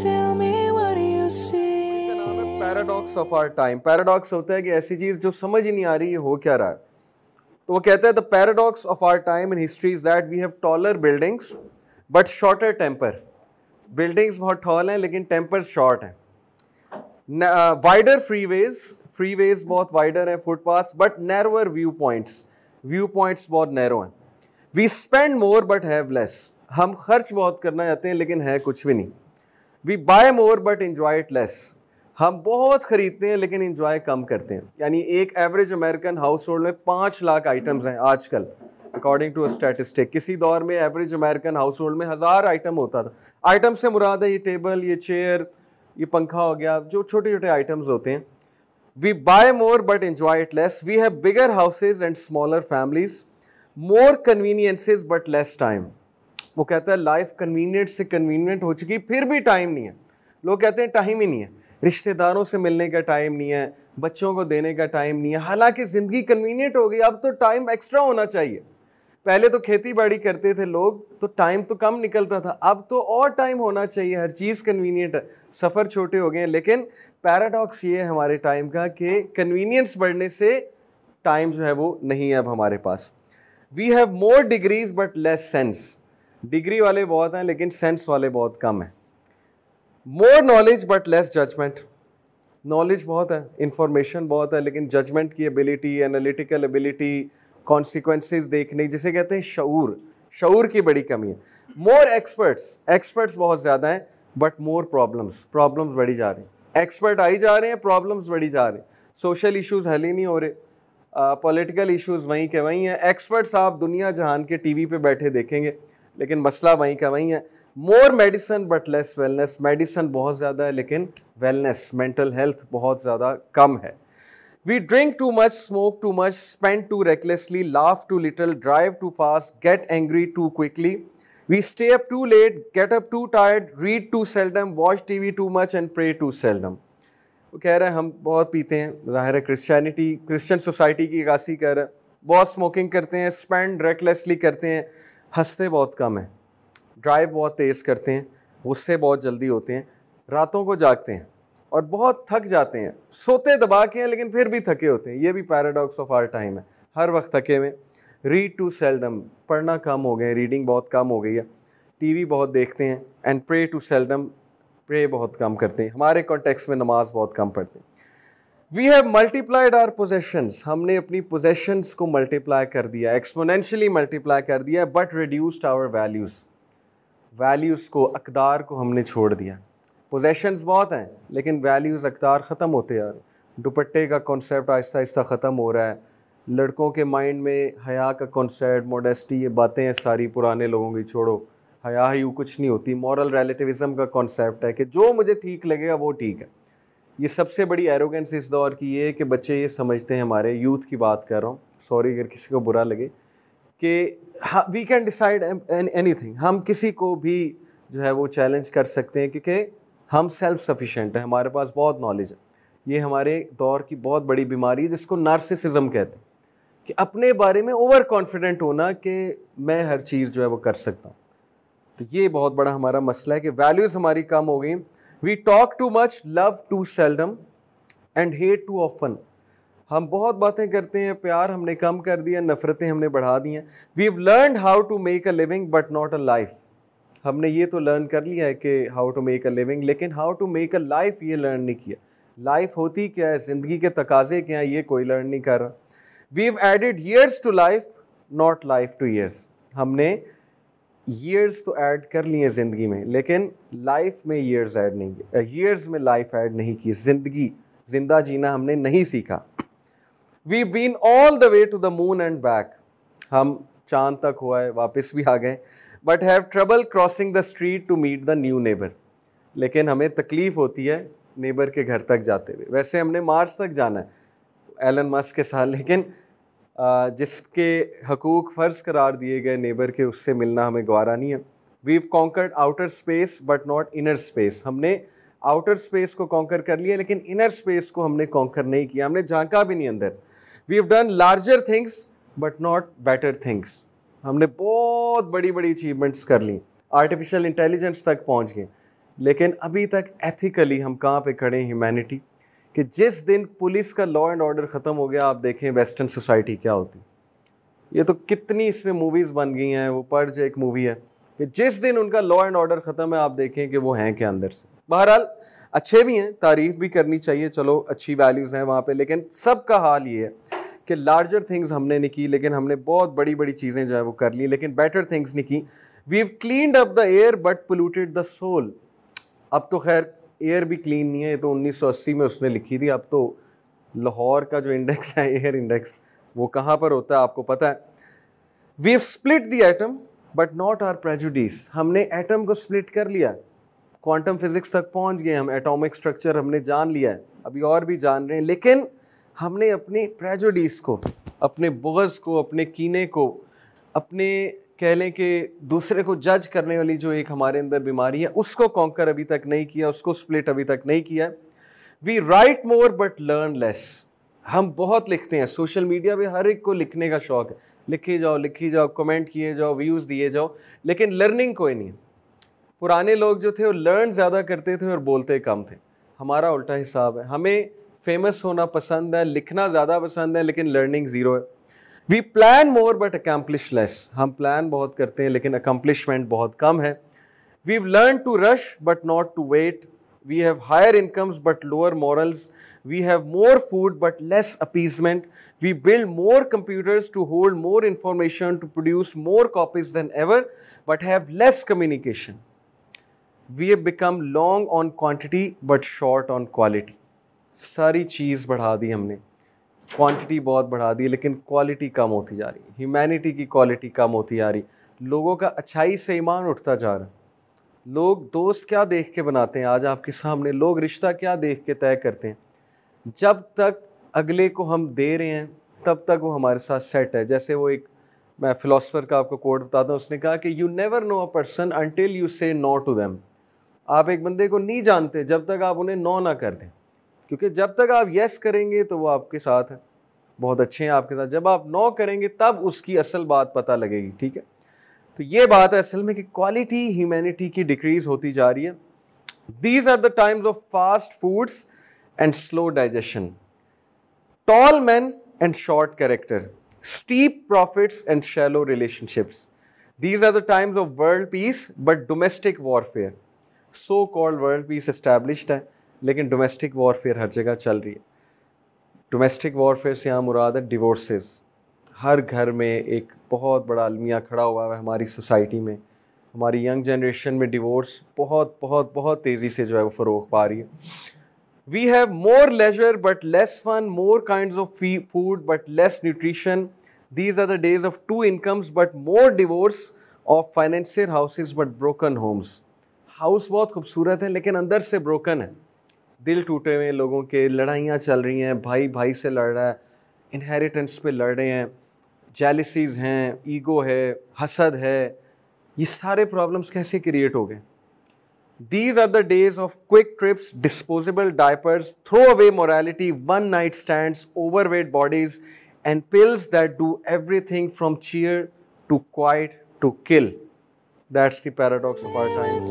tell me what you see paradox of our time paradox होता है कि ऐसी चीज जो समझ ही नहीं आ रही है हो क्या रहा है तो वो कहते हैं the paradox of our time in history is that we have taller buildings but shorter temper buildings बहुत टॉल हैं लेकिन टेम्पर शॉर्ट हैं wider freeways freeways बहुत वाइडर हैं footpaths but narrower viewpoints viewpoints बहुत narrow हैं we spend more but have less हम खर्च बहुत करना चाहते हैं लेकिन है कुछ भी नहीं we buy more but enjoy it less हम बहुत ख़रीदते हैं लेकिन इन्जॉय कम करते हैं यानी एक एवरेज अमेरिकन हाउस होल्ड में पाँच लाख आइटम्स हैं आजकल अकॉर्डिंग टू स्टैटिस्टिक किसी दौर में एवरेज अमेरिकन हाउस होल्ड में हज़ार आइटम होता था आइटम से मुराद है ये टेबल ये चेयर ये पंखा हो गया जो छोटे छोटे आइटम्स होते हैं we buy more but enjoy it less we have bigger houses and smaller families more conveniences but less time वो कहता है लाइफ कन्वीनियंट से कन्वीनियंट हो चुकी फिर भी टाइम नहीं है लोग कहते हैं टाइम ही नहीं है रिश्तेदारों से मिलने का टाइम नहीं है बच्चों को देने का टाइम नहीं है हालांकि ज़िंदगी कन्वीनियंट हो गई अब तो टाइम एक्स्ट्रा होना चाहिए पहले तो खेती बाड़ी करते थे लोग तो टाइम तो कम निकलता था अब तो और टाइम होना चाहिए हर चीज़ कन्वीनियंट है सफ़र छोटे हो गए हैं लेकिन पैराडॉक्स ये है हमारे टाइम का कि कन्वीनियंस बढ़ने से टाइम जो है वो नहीं है अब हमारे पास we have more degrees but less sense degree वाले बहुत हैं लेकिन सेंस वाले बहुत कम हैं more knowledge but less judgement knowledge बहुत है इंफॉर्मेशन बहुत है लेकिन जजमेंट की एबिलिटी एनालिटिकल एबिलिटी कॉन्सिक्वेंसेज देखने जिसे कहते हैं शूर शूर की बड़ी कमी है मोर एक्सपर्ट्स एक्सपर्ट्स बहुत ज़्यादा हैं बट मोर प्रॉब्लम्स प्रॉब्लम्स बढ़ी जा रही हैं एक्सपर्ट आई जा रहे हैं प्रॉब्लम्स बढ़ी जा रही सोशल इशूज़ हल ही नहीं हो रहे पॉलिटिकल इशूज़ वहीं के वहीं हैं एक्सपर्ट्स आप दुनिया जहान के टीवी पे बैठे देखेंगे लेकिन मसला वहीं का वहीं है more medicine but less wellness medicine बहुत ज़्यादा है लेकिन वेलनेस मेंटल हेल्थ बहुत ज़्यादा कम है we drink too much smoke too much spend too recklessly laugh too little drive too fast get angry too quickly we stay up too late get up too tired read too seldom watch tv too much and pray too seldom वो कह रहे हैं हम बहुत पीते हैं ज़ाहिर है क्रिश्चैनिटी क्रिश्चन सोसाइटी की गासी कह रहे हैं बहुत स्मोकिंग करते हैं स्पेंड रेकलेसली करते हैं हंसते बहुत कम हैं ड्राइव बहुत तेज़ करते हैं गुस्से बहुत जल्दी होते हैं रातों को जागते हैं और बहुत थक जाते हैं सोते दबा के हैं लेकिन फिर भी थके होते हैं ये भी पैराडॉक्स ऑफ आर टाइम है हर वक्त थके हुए रीड टू सेल्डम पढ़ना कम हो गए रीडिंग बहुत कम हो गई है टीवी बहुत देखते हैं and pray too seldom pray बहुत कम करते हैं हमारे कॉन्टेक्स्ट में नमाज बहुत कम पढ़ते हैं we have multiplied our possessions हमने अपनी पोजेशंस को मल्टीप्लाई कर दिया एक्सपोनेंशियली मल्टीप्लाई कर दिया but reduced our values values को अकदार को हमने छोड़ दिया पोजेशंस बहुत हैं लेकिन वैल्यूज़ अकदार ख़त्म होते हैं दुपट्टे का कॉन्सेप्ट आहिस्ता आहिस्ता ख़त्म हो रहा है लड़कों के माइंड में हया का कॉन्सेप्ट मोडेस्टी ये बातें हैं सारी पुराने लोगों की छोड़ो हया ही कुछ नहीं होती मॉरल रिलेटिविज़म का कॉन्सेप्ट है कि जो मुझे ठीक लगेगा वो ठीक है ये सबसे बड़ी एरोगेंस इस दौर की ये है कि बच्चे ये समझते हैं हमारे यूथ की बात कर रहा हूँ सॉरी अगर किसी को बुरा लगे कि we can decide anything हम किसी को भी जो है वो चैलेंज कर सकते हैं क्योंकि हम सेल्फ सफिशेंट हैं हमारे पास बहुत नॉलेज है ये हमारे दौर की बहुत बड़ी बीमारी है जिसको नार्सिसिज्म कहते हैं कि अपने बारे में ओवर कॉन्फिडेंट होना कि मैं हर चीज़ जो है वो कर सकता हूँ तो ये बहुत बड़ा हमारा मसला है कि वैल्यूज़ हमारी कम हो गई we talk too much love too seldom and hate too often हम बहुत बातें करते हैं प्यार हमने कम कर दिया नफ़रतें हमने बढ़ा दी हैं we have learn how to make a living but not a life हमने ये तो लर्न कर लिया है कि how to make a living लेकिन how to make a life ये लर्न नहीं किया लाइफ होती क्या है ज़िंदगी के तकाजे क्या हैं ये कोई लर्न नहीं कर रहा we have added years to life not life to years हमने ईयर्स तो ऐड कर लिए ज़िंदगी में लेकिन लाइफ में ईयर्स ऐड नहीं ईयर्स में लाइफ ऐड नहीं की ज़िंदगी ज़िंदा जीना हमने नहीं सीखा we been all the way to the moon and back हम चांद तक हुआ है वापस भी आ गए but have trouble crossing the street to meet the new neighbour लेकिन हमें तकलीफ़ होती है नेबर के घर तक जाते हुए वैसे हमने मार्च तक जाना है एलन मस्क के साथ लेकिन जिसके हकूक़ फ़र्ज़ करार दिए गए नेबर के उससे मिलना हमें गवारा नहीं है we conquered outer space but not inner space हमने आउटर स्पेस को कॉन्कर कर लिया लेकिन इनर स्पेस को हमने कॉन्कर नहीं किया हमने झांका भी नहीं अंदर we have done larger things but not better things हमने बहुत बड़ी बड़ी अचीवमेंट्स कर ली आर्टिफिशियल इंटेलिजेंस तक पहुंच गए लेकिन अभी तक एथिकली हम कहाँ पे खड़े ह्यूमैनिटी कि जिस दिन पुलिस का लॉ एंड ऑर्डर ख़त्म हो गया आप देखें वेस्टर्न सोसाइटी क्या होती ये तो कितनी इसमें मूवीज़ बन गई हैं वो पर्ज एक मूवी है कि जिस दिन उनका लॉ एंड ऑर्डर ख़त्म है आप देखें कि वो हैं क्या अंदर से बहरहाल अच्छे भी हैं तारीफ़ भी करनी चाहिए चलो अच्छी वैल्यूज़ हैं वहाँ पर लेकिन सबका हाल ये है कि लार्जर थिंग्स हमने नहीं की लेकिन हमने बहुत बड़ी बड़ी चीज़ें जो है वो कर ली लेकिन बेटर थिंग्स नहीं की we have cleaned up the air but polluted the soul अब तो खैर एयर भी क्लीन नहीं है ये तो 1980 में उसने लिखी थी अब तो लाहौर का जो इंडेक्स है एयर इंडेक्स वो कहाँ पर होता है आपको पता है we have split the atom but not our prejudice हमने एटम को स्प्लिट कर लिया क्वांटम फिजिक्स तक पहुंच गए हम एटॉमिक स्ट्रक्चर हमने जान लिया है अभी और भी जान रहे हैं लेकिन हमने अपने प्रेजोडीज को अपने बोगज़ को अपने कीने को अपने कह लें कि दूसरे को जज करने वाली जो एक हमारे अंदर बीमारी है उसको कॉन्कर अभी तक नहीं किया उसको स्प्लिट अभी तक नहीं किया we write more but learn less हम बहुत लिखते हैं सोशल मीडिया पे हर एक को लिखने का शौक है लिखी जाओ लिखी जाओ कमेंट किए जाओ व्यूज़ दिए जाओ लेकिन लर्निंग कोई नहीं पुराने लोग जो थे वो लर्न ज़्यादा करते थे और बोलते कम थे हमारा उल्टा हिसाब है हमें फेमस होना पसंद है लिखना ज़्यादा पसंद है लेकिन लर्निंग ज़ीरो है We plan more but accomplish less. हम plan बहुत करते हैं लेकिन अकम्पलिशमेंट बहुत कम है we learn to rush but not to wait we have higher incomes but lower morals we have more food but less appeasement we build more computers to hold more information to produce more copies than ever but have less communication we have become long on quantity but short on quality सारी चीज़ बढ़ा दी हमने quantity बहुत बढ़ा दी लेकिन quality कम होती जा रही humanity की क्वालिटी कम होती जा रही लोगों का अच्छाई से ईमान उठता जा रहा लोग दोस्त क्या देख के बनाते हैं आज आपके सामने लोग रिश्ता क्या देख के तय करते हैं जब तक अगले को हम दे रहे हैं तब तक वो हमारे साथ सेट है जैसे वो एक मैं फ़िलासफ़र का आपको कोड बताता हूँ उसने कहा कि you never know a person until you say no to them आप एक बंदे को नहीं जानते जब तक आप उन्हें नो ना कर दें क्योंकि जब तक आप यस करेंगे तो वो आपके साथ है बहुत अच्छे हैं आपके साथ जब आप नो करेंगे तब उसकी असल बात पता लगेगी ठीक है तो ये बात है असल में कि क्वालिटी ह्यूमैनिटी की डिक्रीज होती जा रही है these are the times of fast foods and slow digestion tall man and short character steep profits and shallow relationships these are the times of world peace but domestic warfare so called world peace established है लेकिन domestic warfare हर जगह चल रही है domestic warfare से यहाँ मुराद है divorce हर घर में एक बहुत बड़ा अलमिया खड़ा हुआ है हमारी सोसाइटी में हमारी यंग जनरेशन में डिवोर्स बहुत बहुत बहुत तेज़ी से जो है वो फ़रोग पा रही है we have more leisure but less fun more kind of food but less nutrition these are the days of two incomes but more divorce of financial houses but broken homes house बहुत खूबसूरत है लेकिन अंदर से broken है दिल टूटे हुए लोगों के लड़ाइयाँ चल रही हैं भाई भाई से लड़ रहा है इनहेरिटेंस पे लड़ रहे हैं जेलिसीज़ हैं ईगो है हसद है ये सारे प्रॉब्लम्स कैसे क्रिएट हो गए these are the days of quick trips disposable diapers throw away morality one night stand overweight bodies and pills that do everything from cheer to quiet to kill that's the paradox of our time